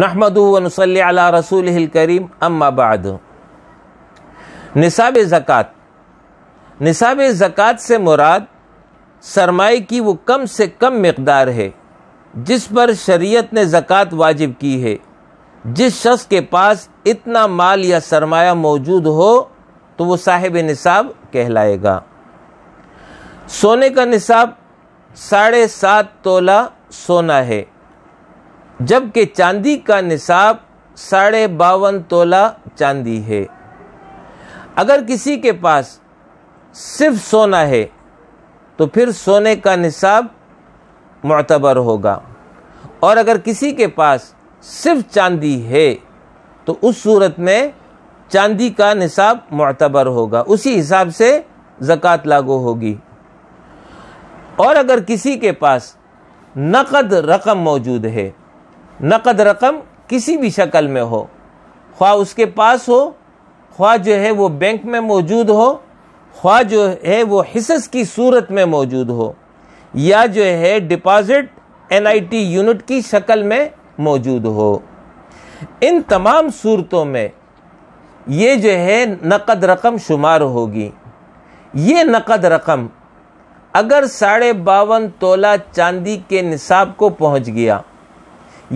नहमदूनसल रसूल करीम अम्माबाद निसाब ज़क़़त निसाब ज़क़़त से मुराद सरमाए की वो कम से कम मकदार है जिस पर शरीयत ने ज़क़़त वाजिब की है जिस शख्स के पास इतना माल या सरमाया मौजूद हो तो वो साहिब निसाब कहलाएगा सोने का निसाब साढ़े सात तोला सोना है जबकि चांदी का निसाब साढ़े बावन तोला चांदी है अगर किसी के पास सिर्फ सोना है तो फिर सोने का निसाब मतबर होगा और अगर किसी के पास सिर्फ चांदी है तो उस सूरत में चांदी का निसाब मतबर होगा उसी हिसाब से ज़क़़त लागू होगी और अगर किसी के पास नकद रकम मौजूद है नकद रकम किसी भी शक्ल में हो ख्वा उसके पास हो ख्वा जो है वो बैंक में मौजूद हो ख्वा जो है वो हिस्स की सूरत में मौजूद हो या जो है deposit N I T unit की शक्ल में मौजूद हो इन तमाम सूरतों में ये जो है नकद रकम शुमार होगी ये नकद रकम अगर साढ़े बावन तोला चांदी के निसाब को पहुंच गया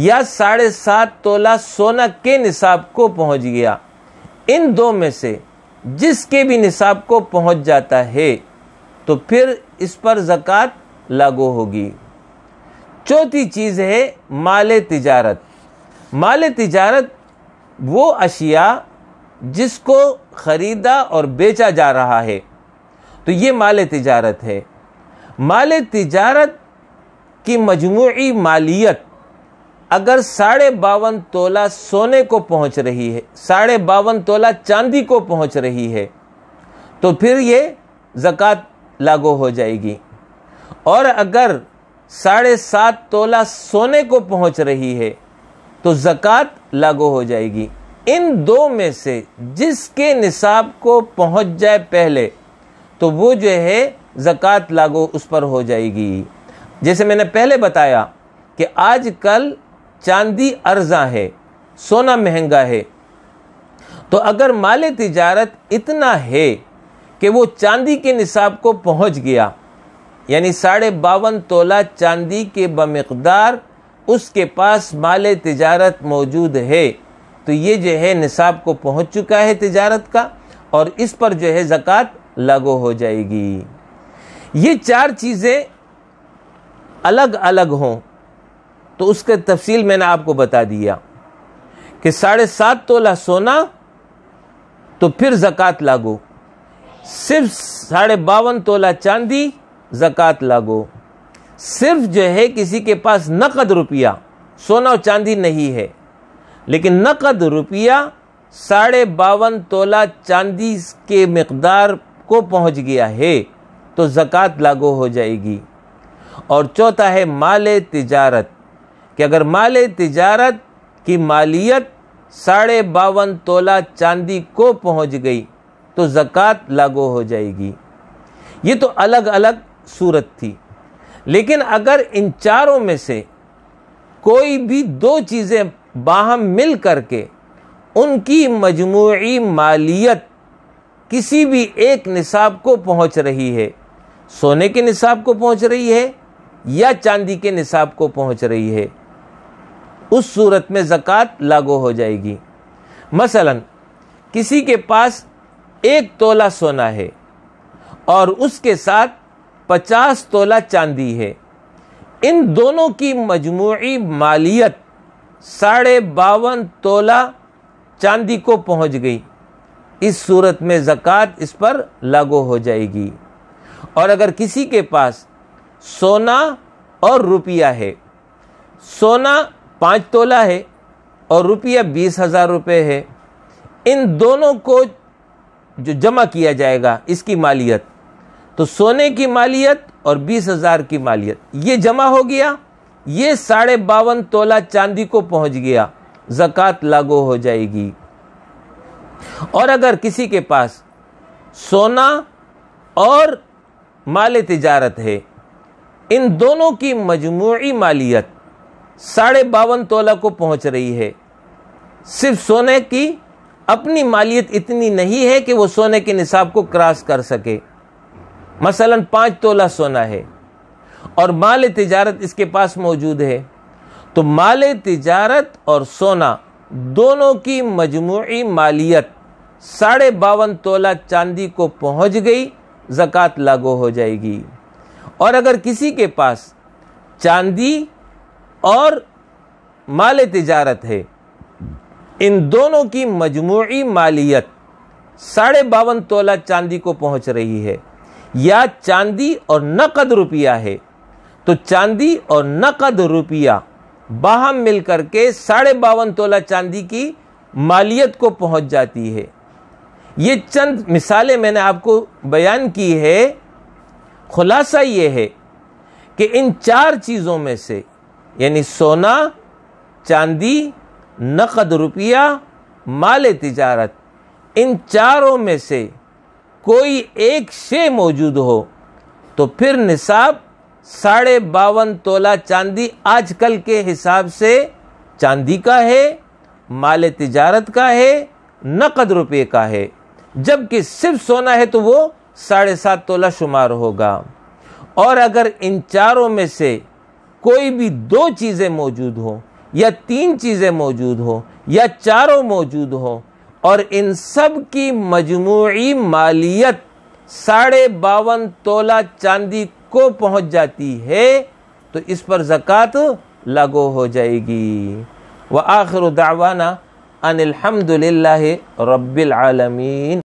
या साढ़े सात तोला सोना के निसाब को पहुंच गया इन दो में से जिसके भी निसाब को पहुंच जाता है तो फिर इस पर ज़क़़त लागू होगी चौथी चीज़ है माल तिजारत माल तिजारत वो अशिया जिसको ख़रीदा और बेचा जा रहा है तो ये माल तिजारत है माल तिजारत की मजमू मालियत अगर साढ़े बावन तोला सोने को पहुंच रही है साढ़े बावन तोला चांदी को पहुंच रही है तो फिर ये जक़ात लागू हो जाएगी और अगर साढ़े सात तोला सोने को पहुंच रही है तो जक़ात लागू हो जाएगी इन दो में से जिसके निसाब को पहुंच जाए पहले तो वो जो है ज़क़़त लागू उस पर हो जाएगी जैसे मैंने पहले बताया कि आजकल चांदी अर्जा है सोना महंगा है तो अगर माल तिजारत इतना है कि वो चांदी के निसाब को पहुंच गया यानी साढ़े बावन तोला चांदी के बमकदार उसके पास माल तिजारत मौजूद है तो ये जो है निसाब को पहुंच चुका है तिजारत का और इस पर जो है ज़क़़त लागू हो जाएगी ये चार चीज़ें अलग अलग हों तो उसके तफसील मैंने आपको बता दिया कि साढ़े सात तोला सोना तो फिर ज़क़़त लागू सिर्फ साढ़े बावन तोला चांदी जक़ात लागू सिर्फ जो है किसी के पास नकद रुपया सोना और चांदी नहीं है लेकिन नकद रुपया साढ़े बावन तोला चांदी के मकदार को पहुंच गया है तो जक़ात लागू हो जाएगी और चौथा है माल तिजारत कि अगर माल तजारत की मालियत साढ़े बावन तोला चांदी को पहुंच गई तो जक़ात लागू हो जाएगी ये तो अलग अलग सूरत थी लेकिन अगर इन चारों में से कोई भी दो चीज़ें बाहम मिल करके उनकी मजमू मालियत किसी भी एक निसाब को पहुंच रही है सोने के निसाब को पहुंच रही है या चांदी के निसाब को पहुंच रही है उस सूरत में ज़क़़त लागू हो जाएगी मसलन किसी के पास एक तोला सोना है और उसके साथ पचास तोला चांदी है इन दोनों की मजमू मालियत साढ़े बावन तोला चांदी को पहुंच गई इस सूरत में ज़क़़त इस पर लागू हो जाएगी और अगर किसी के पास सोना और रुपया है सोना पाँच तोला है और रुपया बीस हज़ार रुपये है इन दोनों को जो जमा किया जाएगा इसकी मालियत तो सोने की मालियत और बीस हज़ार की मालियत ये जमा हो गया ये साढ़े बावन तोला चांदी को पहुंच गया जक़ात लागू हो जाएगी और अगर किसी के पास सोना और माल तजारत है इन दोनों की मजमू मालियत साढ़े बावन तोला को पहुंच रही है सिर्फ सोने की अपनी मालियत इतनी नहीं है कि वो सोने के निसाब को क्रॉस कर सके मसलन पाँच तोला सोना है और माल तजारत इसके पास मौजूद है तो माल तजारत और सोना दोनों की मजमू मालियत साढ़े बावन तोला चांदी को पहुंच गई जक़ात लागू हो जाएगी और अगर किसी के पास चांदी और माल तजारत है इन दोनों की मजमू मालियत साढ़े बावन तोला चांदी को पहुंच रही है या चांदी और नकद रुपया है तो चांदी और नकद रुपया बाहम मिलकर के साढ़े बावन तोला चांदी की मालियत को पहुंच जाती है ये चंद मिसालें मैंने आपको बयान की है खुलासा ये है कि इन चार चीज़ों में से यानी सोना चांदी नकद रुपया माल तिजारत इन चारों में से कोई एक शे मौजूद हो तो फिर निसाब साढ़े बावन तोला चांदी आजकल के हिसाब से चांदी का है माल तिजारत का है नकद रुपये का है जबकि सिर्फ सोना है तो वो साढ़े सात तोला शुमार होगा और अगर इन चारों में से कोई भी दो चीज़ें मौजूद हों या तीन चीज़ें मौजूद हों या चारों मौजूद हों और इन सब की मजमूी मालियत साढ़े बावन तोला चांदी को पहुंच जाती है तो इस पर ज़क़़त लागू हो जाएगी व आखिर दावाना अनिलहमदिल्ला रबालमीन